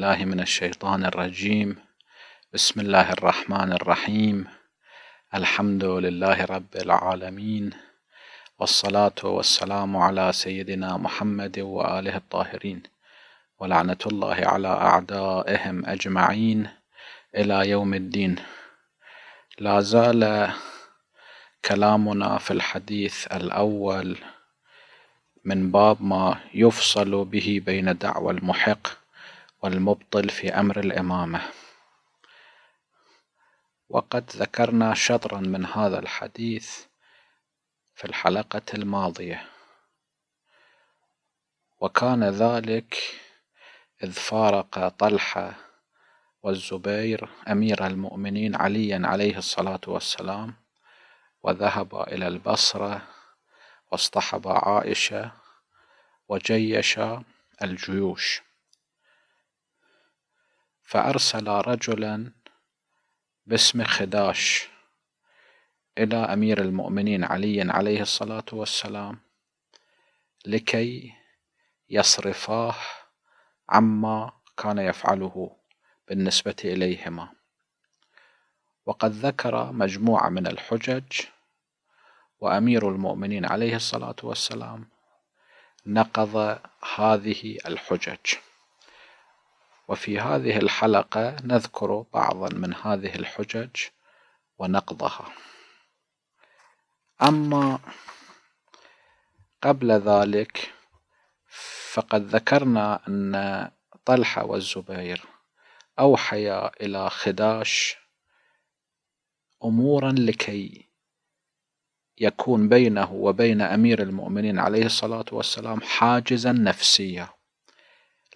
بالله من الشيطان الرجيم بسم الله الرحمن الرحيم الحمد لله رب العالمين والصلاة والسلام على سيدنا محمد وآله الطاهرين ولعنة الله على أعدائهم أجمعين إلى يوم الدين لا زال كلامنا في الحديث الأول من باب ما يفصل به بين دعوى المحق والمبطل في أمر الإمامة وقد ذكرنا شطرا من هذا الحديث في الحلقة الماضية وكان ذلك إذ فارق طلحة والزبير أمير المؤمنين عليا عليه الصلاة والسلام وذهبا إلى البصرة واصطحبا عائشة وجيشا الجيوش فأرسل رجلا باسم خداش إلى أمير المؤمنين علي عليه الصلاة والسلام لكي يصرفاه عما كان يفعله بالنسبة إليهما وقد ذكر مجموعة من الحجج وأمير المؤمنين عليه الصلاة والسلام نقض هذه الحجج وفي هذه الحلقة نذكر بعضا من هذه الحجج ونقضها أما قبل ذلك فقد ذكرنا أن طلحة والزبير أوحيا إلى خداش أمورا لكي يكون بينه وبين أمير المؤمنين عليه الصلاة والسلام حاجزا نفسيا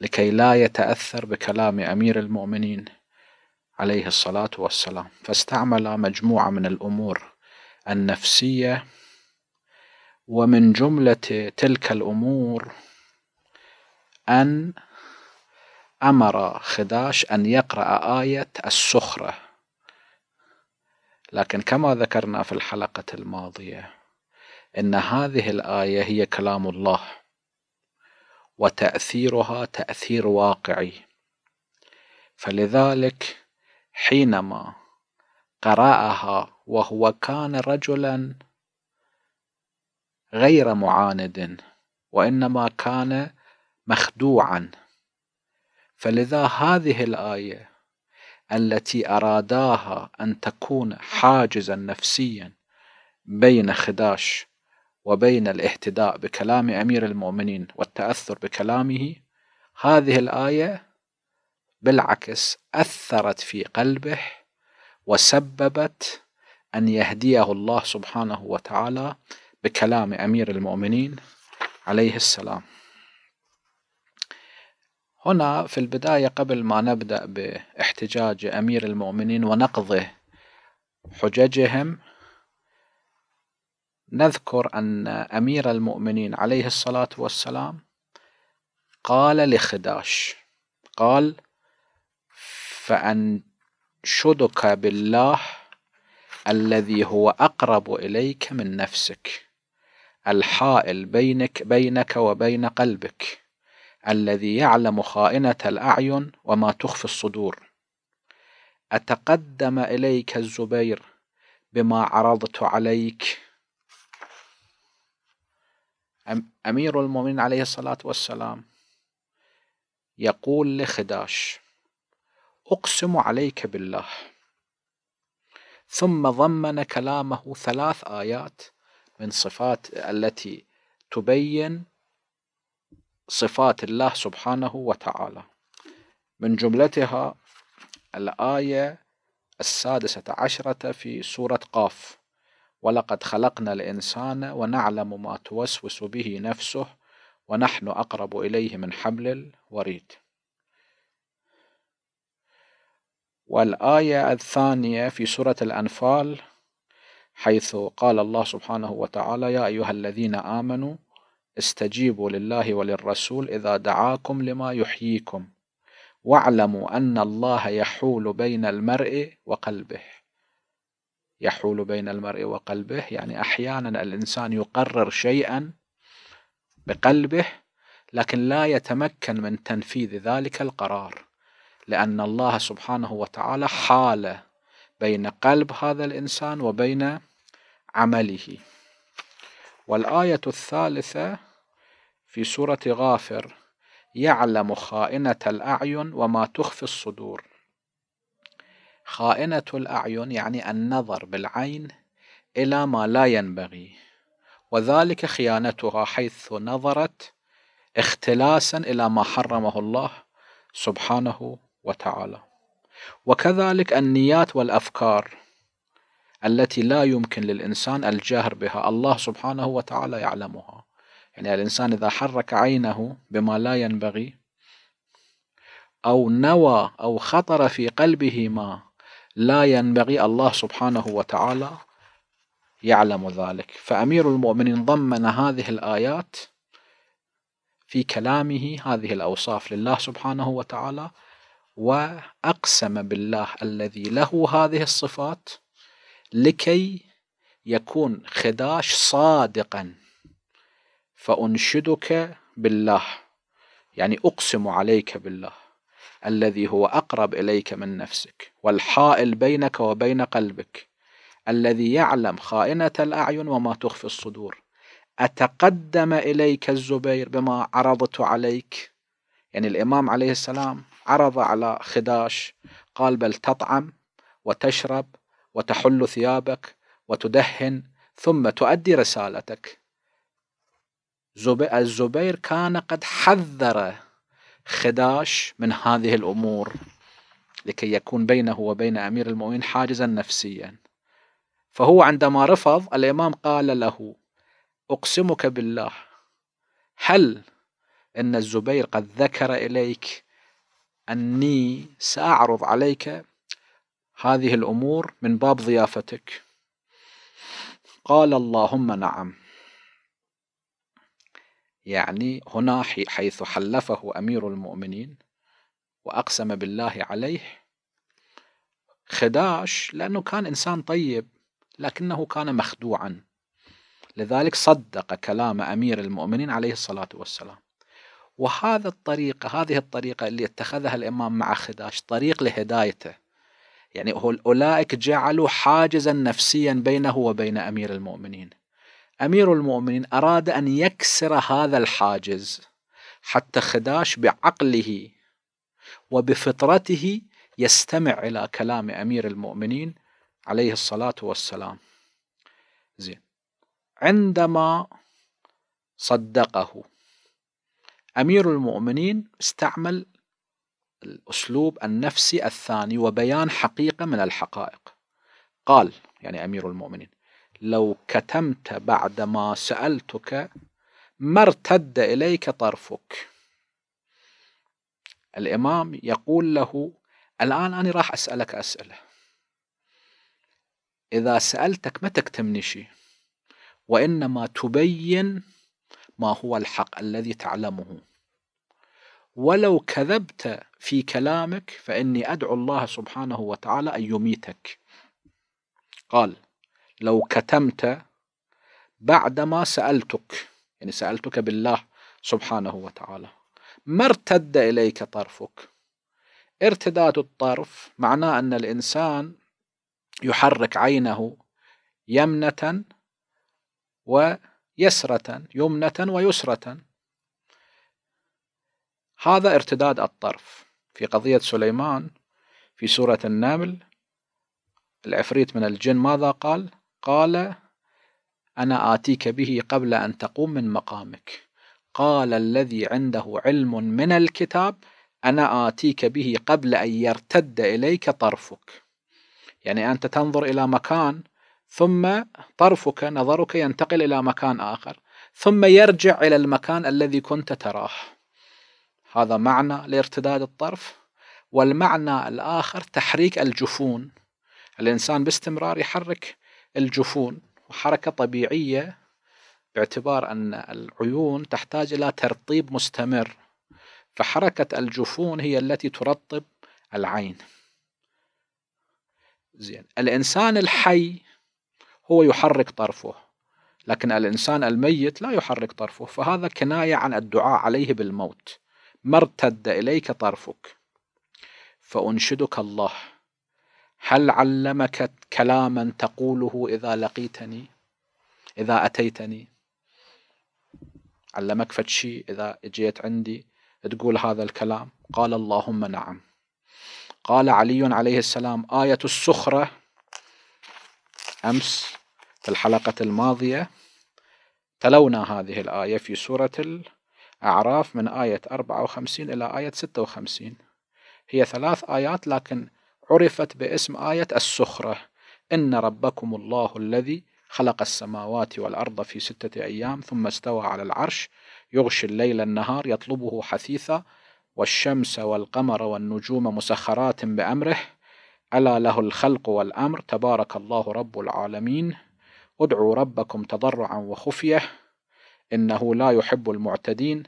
لكي لا يتأثر بكلام أمير المؤمنين عليه الصلاة والسلام فاستعمل مجموعة من الأمور النفسية ومن جملة تلك الأمور أن أمر خداش أن يقرأ آية السخرة لكن كما ذكرنا في الحلقة الماضية إن هذه الآية هي كلام الله وتأثيرها تأثير واقعي فلذلك حينما قرأها وهو كان رجلا غير معاند وإنما كان مخدوعا فلذا هذه الآية التي أراداها أن تكون حاجزا نفسيا بين خداش وبين الاهتداء بكلام أمير المؤمنين والتأثر بكلامه هذه الآية بالعكس أثرت في قلبه وسببت أن يهديه الله سبحانه وتعالى بكلام أمير المؤمنين عليه السلام هنا في البداية قبل ما نبدأ باحتجاج أمير المؤمنين ونقضه حججهم نذكر أن أمير المؤمنين عليه الصلاة والسلام قال لخداش قال فأنشدك بالله الذي هو أقرب إليك من نفسك الحائل بينك بينك وبين قلبك الذي يعلم خائنة الأعين وما تخفي الصدور أتقدم إليك الزبير بما عرضت عليك أمير المؤمنين عليه الصلاة والسلام يقول لخداش أقسم عليك بالله ثم ضمن كلامه ثلاث آيات من صفات التي تبين صفات الله سبحانه وتعالى من جملتها الآية السادسة عشرة في سورة قاف ولقد خلقنا الإنسان ونعلم ما توسوس به نفسه ونحن أقرب إليه من حبل الوريد والآية الثانية في سورة الأنفال حيث قال الله سبحانه وتعالى يا أيها الذين آمنوا استجيبوا لله وللرسول إذا دعاكم لما يحييكم واعلموا أن الله يحول بين المرء وقلبه يحول بين المرء وقلبه يعني أحيانا الإنسان يقرر شيئا بقلبه لكن لا يتمكن من تنفيذ ذلك القرار لأن الله سبحانه وتعالى حال بين قلب هذا الإنسان وبين عمله والآية الثالثة في سورة غافر يعلم خائنة الأعين وما تخفي الصدور خائنة الأعين يعني النظر بالعين إلى ما لا ينبغي وذلك خيانتها حيث نظرت اختلاسا إلى ما حرمه الله سبحانه وتعالى وكذلك النيات والأفكار التي لا يمكن للإنسان الجهر بها الله سبحانه وتعالى يعلمها يعني الإنسان إذا حرك عينه بما لا ينبغي أو نوى أو خطر في قلبه ما لا ينبغي الله سبحانه وتعالى يعلم ذلك فأمير المؤمنين ضمن هذه الآيات في كلامه هذه الأوصاف لله سبحانه وتعالى وأقسم بالله الذي له هذه الصفات لكي يكون خداش صادقا فأنشدك بالله يعني أقسم عليك بالله الذي هو أقرب إليك من نفسك والحائل بينك وبين قلبك الذي يعلم خائنة الأعين وما تخفي الصدور أتقدم إليك الزبير بما عرضت عليك يعني الإمام عليه السلام عرض على خداش قال بل تطعم وتشرب وتحل ثيابك وتدهن ثم تؤدي رسالتك الزبير كان قد حذر خداش من هذه الأمور لكي يكون بينه وبين أمير المؤمنين حاجزا نفسيا فهو عندما رفض الإمام قال له أقسمك بالله هل أن الزبير قد ذكر إليك أني سأعرض عليك هذه الأمور من باب ضيافتك قال اللهم نعم يعني هنا حيث حلفه أمير المؤمنين وأقسم بالله عليه خداش لأنه كان إنسان طيب لكنه كان مخدوعا لذلك صدق كلام أمير المؤمنين عليه الصلاة والسلام وهذا الطريقة هذه الطريقة اللي اتخذها الإمام مع خداش طريق لهدايته يعني أولئك جعلوا حاجزا نفسيا بينه وبين أمير المؤمنين أمير المؤمنين أراد أن يكسر هذا الحاجز حتى خداش بعقله وبفطرته يستمع إلى كلام أمير المؤمنين عليه الصلاة والسلام زين عندما صدقه أمير المؤمنين استعمل الأسلوب النفسي الثاني وبيان حقيقة من الحقائق قال يعني أمير المؤمنين لو كتمت بعدما سألتك ما ارتد إليك طرفك الإمام يقول له الآن أنا راح أسألك أسئلة إذا سألتك ما تكتمني شيء وإنما تبين ما هو الحق الذي تعلمه ولو كذبت في كلامك فإني أدعو الله سبحانه وتعالى أن يميتك قال لو كتمت بعدما سألتك يعني سألتك بالله سبحانه وتعالى ما ارتد إليك طرفك ارتداد الطرف معناه أن الإنسان يحرك عينه يمنة ويسرة يمنة ويسرة هذا ارتداد الطرف في قضية سليمان في سورة النمل العفريت من الجن ماذا قال؟ قال أنا آتيك به قبل أن تقوم من مقامك قال الذي عنده علم من الكتاب أنا آتيك به قبل أن يرتد إليك طرفك يعني أنت تنظر إلى مكان ثم طرفك نظرك ينتقل إلى مكان آخر ثم يرجع إلى المكان الذي كنت تراه هذا معنى لارتداد الطرف والمعنى الآخر تحريك الجفون الإنسان باستمرار يحرك الجفون وحركة طبيعية باعتبار أن العيون تحتاج إلى ترطيب مستمر فحركة الجفون هي التي ترطب العين زين الإنسان الحي هو يحرك طرفه لكن الإنسان الميت لا يحرك طرفه فهذا كناية عن الدعاء عليه بالموت ما ارتد إليك طرفك فأنشدك الله هل علمك كلاما تقوله إذا لقيتني إذا أتيتني علمك فتشي إذا جيت عندي تقول هذا الكلام قال اللهم نعم قال علي عليه السلام آية السخرة أمس في الحلقة الماضية تلونا هذه الآية في سورة الأعراف من آية 54 إلى آية 56 هي ثلاث آيات لكن عرفت باسم آية السخرة إن ربكم الله الذي خلق السماوات والأرض في ستة أيام ثم استوى على العرش يغشي الليل النهار يطلبه حثيثا والشمس والقمر والنجوم مسخرات بأمره ألا له الخلق والأمر تبارك الله رب العالمين ادعوا ربكم تضرعا وخفية إنه لا يحب المعتدين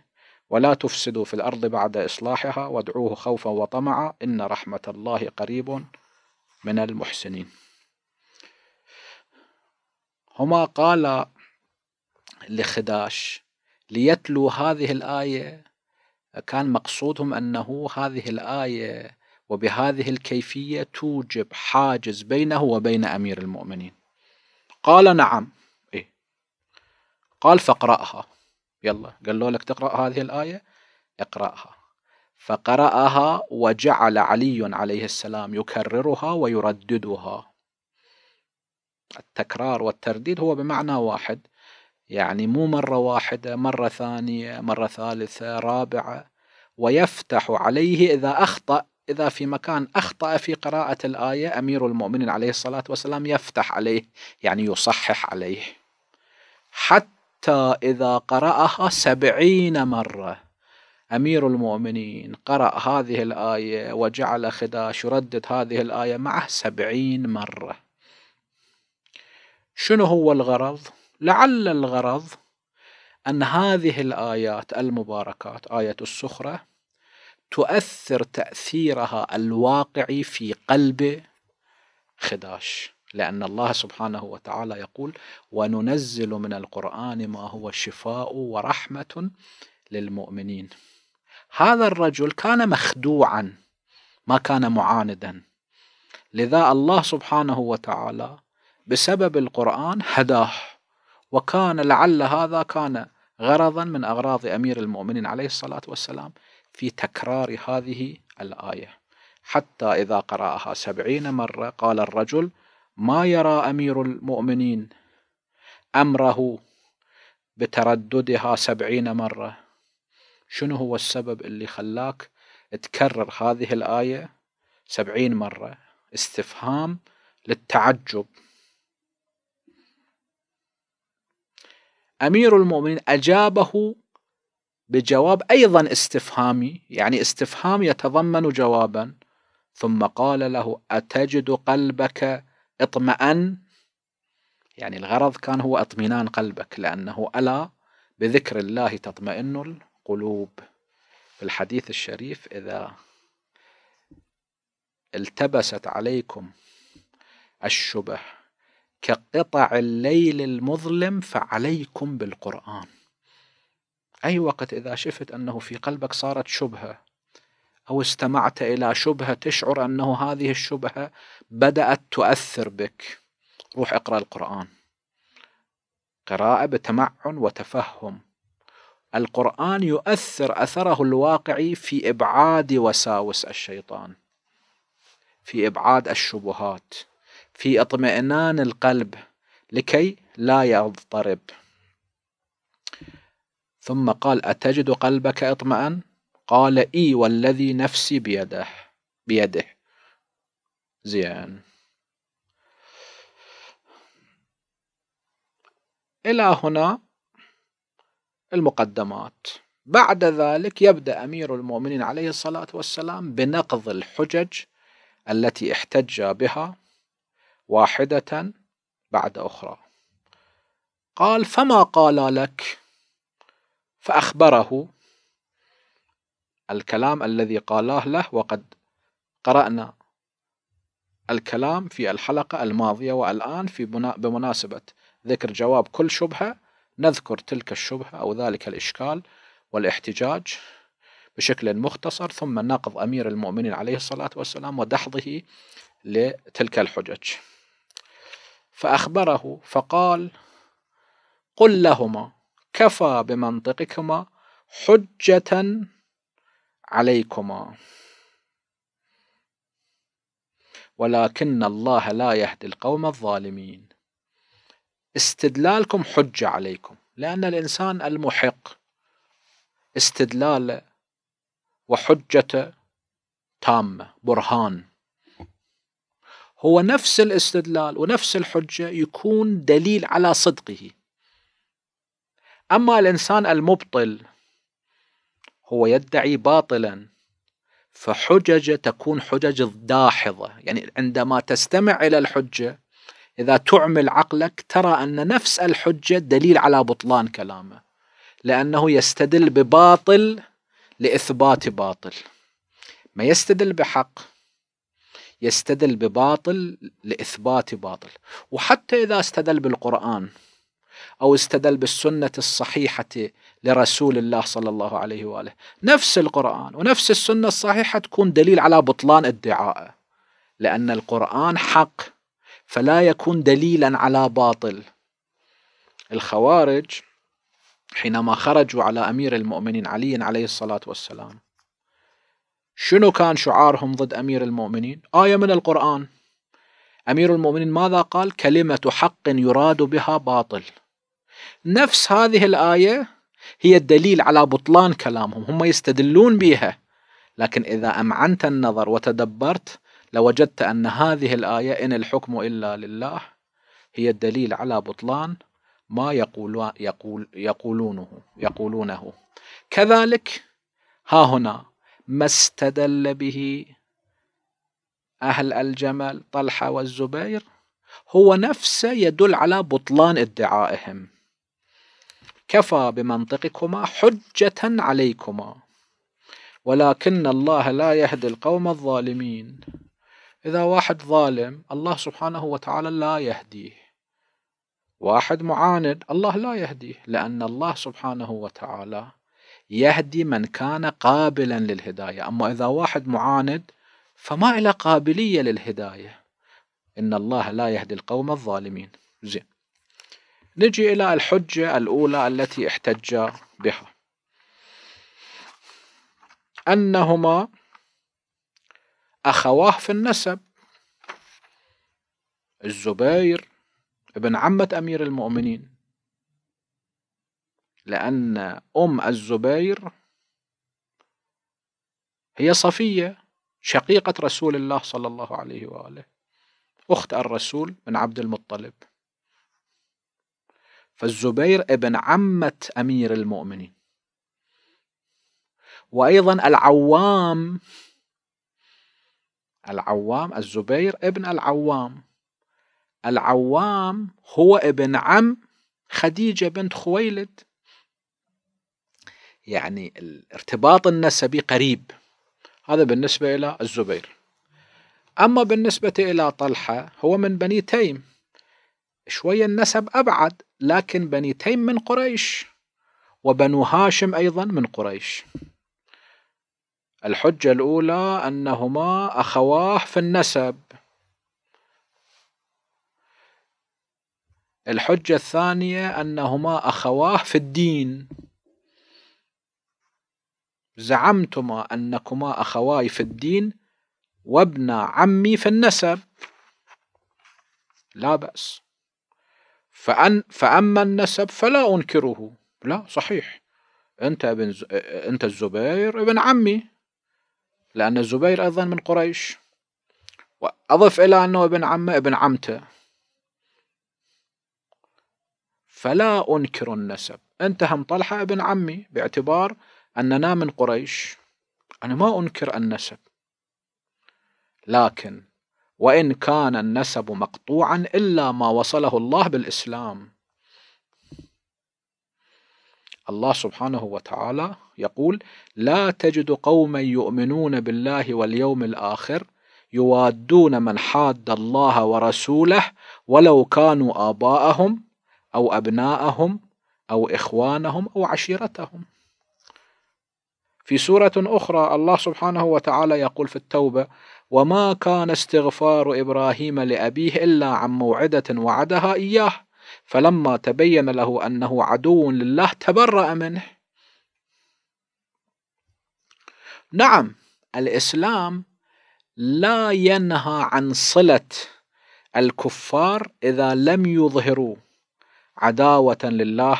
ولا تفسدوا في الأرض بعد إصلاحها وادعوه خوفا وطمعا إن رحمة الله قريب من المحسنين هما قال لخداش ليتلو هذه الآية كان مقصودهم أنه هذه الآية وبهذه الكيفية توجب حاجز بينه وبين أمير المؤمنين قال نعم إيه؟ قال فاقرأها يلا قالوا لك تقرأ هذه الآية اقرأها فقرأها وجعل علي عليه السلام يكررها ويرددها التكرار والترديد هو بمعنى واحد يعني مو مرة واحدة مرة ثانية مرة ثالثة رابعة ويفتح عليه إذا أخطأ إذا في مكان أخطأ في قراءة الآية أمير المؤمنين عليه الصلاة والسلام يفتح عليه يعني يصحح عليه حتى حتى إذا قرأها سبعين مرة أمير المؤمنين قرأ هذه الآية وجعل خداش يردد هذه الآية معه سبعين مرة شنو هو الغرض؟ لعل الغرض أن هذه الآيات المباركات آية السخرة تؤثر تأثيرها الواقعي في قلب خداش لأن الله سبحانه وتعالى يقول وننزل من القرآن ما هو شفاء ورحمة للمؤمنين هذا الرجل كان مخدوعا ما كان معاندا لذا الله سبحانه وتعالى بسبب القرآن هداه وكان لعل هذا كان غرضا من أغراض أمير المؤمنين عليه الصلاة والسلام في تكرار هذه الآية حتى إذا قرأها سبعين مرة قال الرجل ما يرى أمير المؤمنين أمره بترددها سبعين مرة شنو هو السبب اللي خلاك تكرر هذه الآية سبعين مرة استفهام للتعجب أمير المؤمنين أجابه بجواب أيضا استفهامي يعني استفهام يتضمن جوابا ثم قال له أتجد قلبك اطمأن يعني الغرض كان هو اطمئنان قلبك لأنه ألا بذكر الله تطمئن القلوب في الحديث الشريف إذا التبست عليكم الشبه كقطع الليل المظلم فعليكم بالقرآن أي وقت إذا شفت أنه في قلبك صارت شبهة أو استمعت إلى شبهة تشعر أنه هذه الشبهة بدأت تؤثر بك روح اقرأ القرآن قراءة بتمعن وتفهم القرآن يؤثر أثره الواقعي في إبعاد وساوس الشيطان في إبعاد الشبهات في اطمئنان القلب لكي لا يضطرب ثم قال أتجد قلبك اطمئن قال إي والذي نفسي بيده بيده زين إلى هنا المقدمات بعد ذلك يبدأ أمير المؤمنين عليه الصلاة والسلام بنقض الحجج التي احتج بها واحدة بعد أخرى قال فما قال لك فأخبره الكلام الذي قالاه له وقد قرأنا الكلام في الحلقة الماضية والآن في بمناسبة ذكر جواب كل شبهة نذكر تلك الشبهة أو ذلك الإشكال والاحتجاج بشكل مختصر ثم نقض أمير المؤمنين عليه الصلاة والسلام ودحضه لتلك الحجج فأخبره فقال قل لهما كفى بمنطقكما حجة عليكما ولكن الله لا يهدي القوم الظالمين استدلالكم حجة عليكم لأن الإنسان المحق استدلاله وحجته تامة برهان هو نفس الاستدلال ونفس الحجة يكون دليل على صدقه أما الإنسان المبطل هو يدعي باطلا فحججه تكون حجج داحضه يعني عندما تستمع الى الحجه اذا تعمل عقلك ترى ان نفس الحجه دليل على بطلان كلامه لانه يستدل بباطل لاثبات باطل ما يستدل بحق يستدل بباطل لاثبات باطل وحتى اذا استدل بالقران أو استدل بالسنة الصحيحة لرسول الله صلى الله عليه وآله نفس القرآن ونفس السنة الصحيحة تكون دليل على بطلان ادعائه لأن القرآن حق فلا يكون دليلا على باطل الخوارج حينما خرجوا على أمير المؤمنين علي عليه الصلاة والسلام شنو كان شعارهم ضد أمير المؤمنين؟ آية من القرآن أمير المؤمنين ماذا قال؟ كلمة حق يراد بها باطل نفس هذه الآية هي الدليل على بطلان كلامهم هم يستدلون بها لكن إذا أمعنت النظر وتدبرت لوجدت أن هذه الآية إن الحكم إلا لله هي الدليل على بطلان ما يقول يقول يقولونه يقولونه كذلك ها هنا ما استدل به أهل الجمل طلحة والزبير هو نفسه يدل على بطلان ادعائهم كفى بمنطقكما حجة عليكما ولكن الله لا يهدي القوم الظالمين إذا واحد ظالم الله سبحانه وتعالى لا يهديه واحد معاند الله لا يهديه لأن الله سبحانه وتعالى يهدي من كان قابلا للهداية أما إذا واحد معاند فما إلى قابلية للهداية إن الله لا يهدي القوم الظالمين زين نجي إلى الحجة الأولى التي احتج بها أنهما أخواه في النسب الزبير ابن عمة أمير المؤمنين لأن أم الزبير هي صفية شقيقة رسول الله صلى الله عليه وآله أخت الرسول من عبد المطلب فالزبير ابن عمة أمير المؤمنين وأيضا العوام العوام الزبير ابن العوام العوام هو ابن عم خديجة بنت خويلد يعني الارتباط النسبي قريب هذا بالنسبة إلى الزبير أما بالنسبة إلى طلحة هو من بني تيم شوية النسب أبعد لكن بني تيم من قريش وبنو هاشم أيضا من قريش الحجة الأولى أنهما أخواه في النسب الحجة الثانية أنهما أخواه في الدين زعمتما أنكما أخواي في الدين وابن عمي في النسب لا بأس فأن فأما النسب فلا أنكره لا صحيح أنت ابن ز... أنت الزبير ابن عمي لأن الزبير أيضا من قريش وأضف إلى أنه ابن عمه ابن عمته فلا أنكر النسب أنت هم طلحة ابن عمي باعتبار أننا من قريش أنا ما أنكر النسب لكن وإن كان النسب مقطوعا إلا ما وصله الله بالإسلام الله سبحانه وتعالى يقول لا تجد قوما يؤمنون بالله واليوم الآخر يوادون من حاد الله ورسوله ولو كانوا آباءهم أو أبناءهم أو إخوانهم أو عشيرتهم في سورة أخرى الله سبحانه وتعالى يقول في التوبة وما كان استغفار إبراهيم لأبيه إلا عن موعدة وعدها إياه فلما تبين له أنه عدو لله تبرأ منه نعم الإسلام لا ينهى عن صلة الكفار إذا لم يظهروا عداوة لله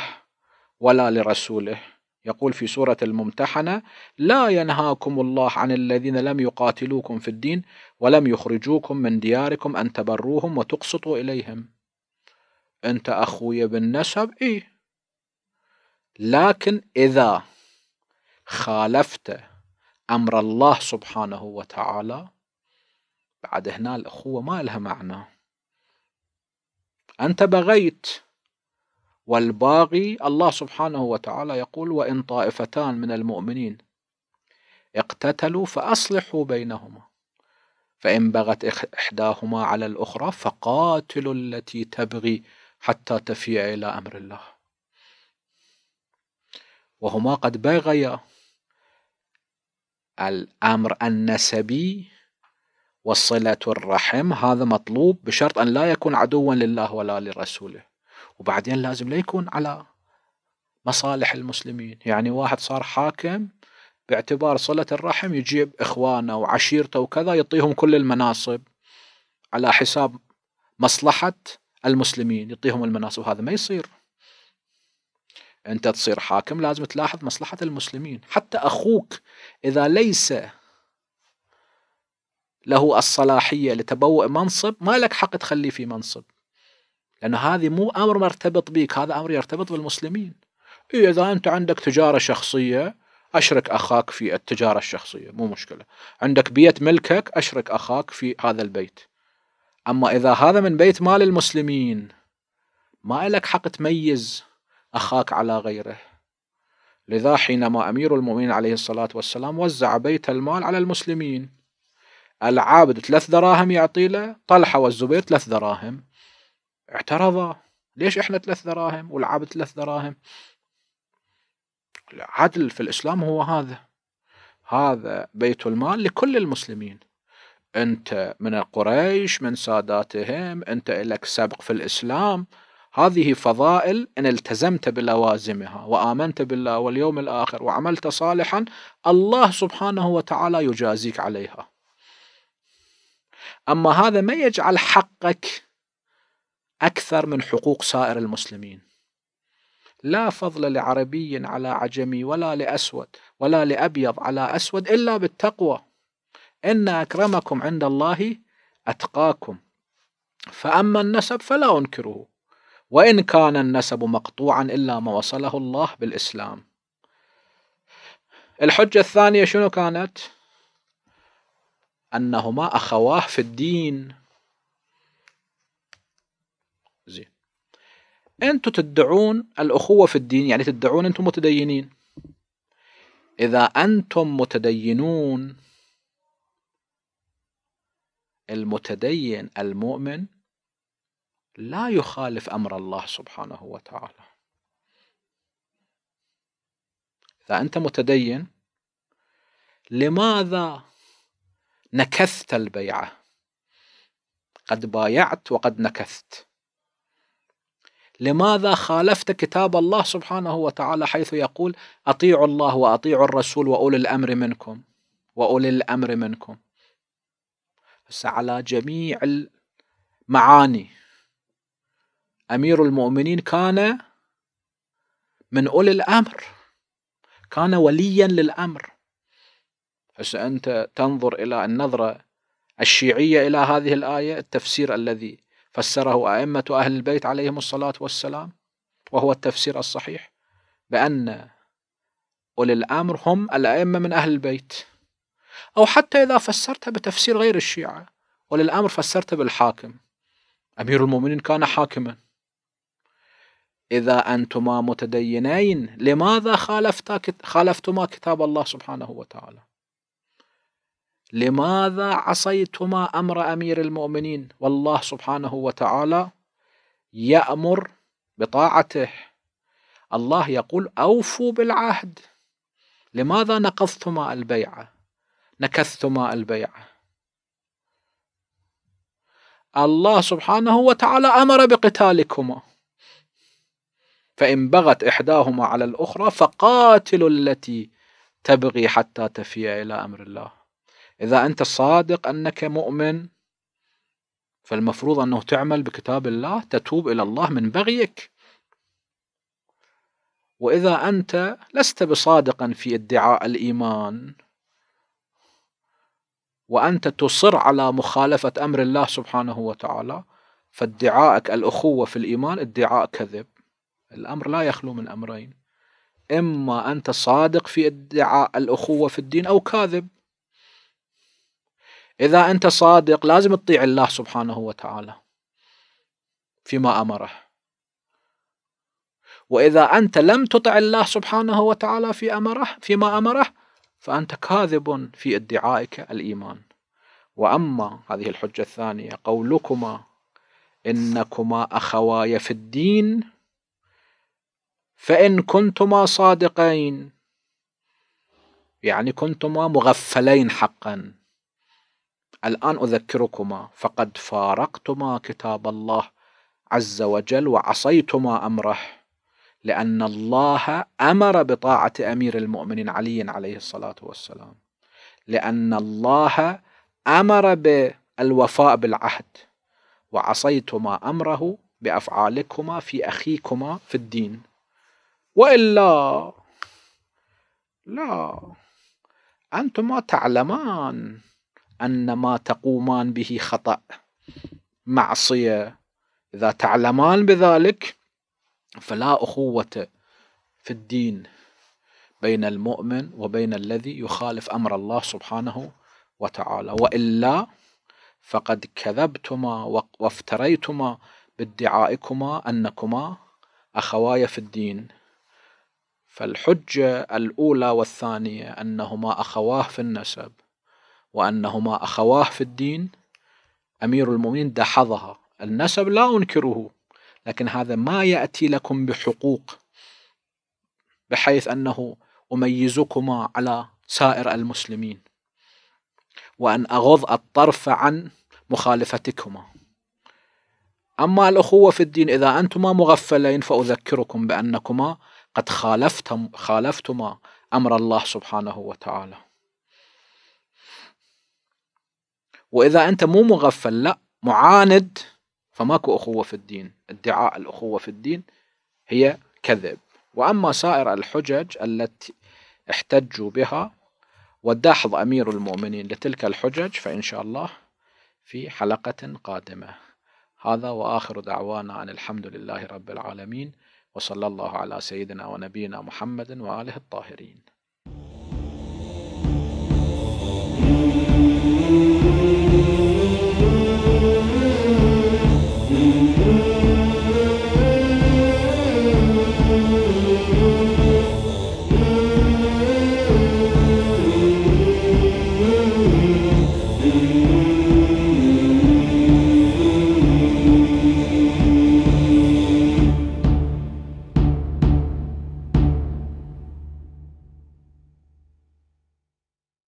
ولا لرسوله يقول في سورة الممتحنة لا ينهاكم الله عن الذين لم يقاتلوكم في الدين ولم يخرجوكم من دياركم أن تبروهم وتقسطوا إليهم أنت أخوي بالنسب إيه لكن إذا خالفت أمر الله سبحانه وتعالى بعد هنا الأخوة ما لها معنى أنت بغيت والباغي الله سبحانه وتعالى يقول وإن طائفتان من المؤمنين اقتتلوا فأصلحوا بينهما فإن بغت إحداهما على الأخرى فقاتلوا التي تبغي حتى تفيء إلى أمر الله وهما قد بغيا الأمر النسبي وصلة الرحم هذا مطلوب بشرط أن لا يكون عدوا لله ولا لرسوله وبعدين لازم لا يكون على مصالح المسلمين يعني واحد صار حاكم باعتبار صلة الرحم يجيب إخوانه وعشيرته وكذا يعطيهم كل المناصب على حساب مصلحة المسلمين يعطيهم المناصب هذا ما يصير أنت تصير حاكم لازم تلاحظ مصلحة المسلمين حتى أخوك إذا ليس له الصلاحية لتبوء منصب ما لك حق تخليه في منصب لأن هذه مو أمر مرتبط بك هذا أمر يرتبط بالمسلمين إيه، إذا أنت عندك تجارة شخصية أشرك أخاك في التجارة الشخصية مو مشكلة عندك بيت ملكك أشرك أخاك في هذا البيت أما إذا هذا من بيت مال المسلمين ما لك حق تميز أخاك على غيره لذا حينما أمير المؤمنين عليه الصلاة والسلام وزع بيت المال على المسلمين العابد ثلاث دراهم يعطي له طلحة والزبير ثلاث دراهم اعترض ليش احنا ثلاث دراهم والعبد ثلاث دراهم العدل في الاسلام هو هذا هذا بيت المال لكل المسلمين انت من قريش من ساداتهم انت لك سبق في الاسلام هذه فضائل ان التزمت بلوازمها وامنت بالله واليوم الاخر وعملت صالحا الله سبحانه وتعالى يجازيك عليها اما هذا ما يجعل حقك أكثر من حقوق سائر المسلمين لا فضل لعربي على عجمي ولا لأسود ولا لأبيض على أسود إلا بالتقوى إن أكرمكم عند الله أتقاكم فأما النسب فلا أنكره وإن كان النسب مقطوعا إلا ما وصله الله بالإسلام الحجة الثانية شنو كانت؟ أنهما أخواه في الدين انتم تدعون الاخوه في الدين يعني تدعون انتم متدينين اذا انتم متدينون المتدين المؤمن لا يخالف امر الله سبحانه وتعالى اذا انت متدين لماذا نكثت البيعه قد بايعت وقد نكثت لماذا خالفت كتاب الله سبحانه وتعالى حيث يقول أطيعوا الله وأطيعوا الرسول وأولي الأمر منكم وأولي الأمر منكم على جميع المعاني أمير المؤمنين كان من أولي الأمر كان وليا للأمر هسه أنت تنظر إلى النظرة الشيعية إلى هذه الآية التفسير الذي فسره أئمة أهل البيت عليهم الصلاة والسلام وهو التفسير الصحيح بأن أولي الأمر هم الأئمة من أهل البيت أو حتى إذا فسرتها بتفسير غير الشيعة أولي الأمر فسرتها بالحاكم أمير المؤمنين كان حاكما إذا أنتما متدينين لماذا خالفتا خالفتما كتاب الله سبحانه وتعالى لماذا عصيتما أمر أمير المؤمنين والله سبحانه وتعالى يأمر بطاعته الله يقول أوفوا بالعهد لماذا نقضتما البيعة نكثتما البيعة الله سبحانه وتعالى أمر بقتالكما فإن بغت إحداهما على الأخرى فقاتلوا التي تبغي حتى تفيء إلى أمر الله إذا أنت صادق أنك مؤمن فالمفروض أنه تعمل بكتاب الله تتوب إلى الله من بغيك وإذا أنت لست بصادقا في ادعاء الإيمان وأنت تصر على مخالفة أمر الله سبحانه وتعالى فادعائك الأخوة في الإيمان ادعاء كذب الأمر لا يخلو من أمرين إما أنت صادق في ادعاء الأخوة في الدين أو كاذب إذا أنت صادق لازم تطيع الله سبحانه وتعالى فيما أمره وإذا أنت لم تطع الله سبحانه وتعالى في أمره فيما أمره فأنت كاذب في ادعائك الإيمان وأما هذه الحجة الثانية قولكما إنكما أخواي في الدين فإن كنتما صادقين يعني كنتما مغفلين حقا الآن أذكركما فقد فارقتما كتاب الله عز وجل وعصيتما أمره لأن الله أمر بطاعة أمير المؤمنين علي عليه الصلاة والسلام لأن الله أمر بالوفاء بالعهد وعصيتما أمره بأفعالكما في أخيكما في الدين وإلا لا أنتما تعلمان أن ما تقومان به خطأ معصية إذا تعلمان بذلك فلا أخوة في الدين بين المؤمن وبين الذي يخالف أمر الله سبحانه وتعالى وإلا فقد كذبتما وافتريتما بادعائكما أنكما اخوايا في الدين فالحجة الأولى والثانية أنهما أخواه في النسب وأنهما أخواه في الدين أمير المؤمنين دحضها النسب لا أنكره لكن هذا ما يأتي لكم بحقوق بحيث أنه أميزكما على سائر المسلمين وأن أغض الطرف عن مخالفتكما أما الأخوة في الدين إذا أنتما مغفلين فأذكركم بأنكما قد خالفتم خالفتما أمر الله سبحانه وتعالى وإذا أنت مو مغفل لا معاند فماكو أخوة في الدين ادعاء الأخوة في الدين هي كذب وأما سائر الحجج التي احتجوا بها ودحض أمير المؤمنين لتلك الحجج فإن شاء الله في حلقة قادمة هذا وآخر دعوانا أن الحمد لله رب العالمين وصلى الله على سيدنا ونبينا محمد وآله الطاهرين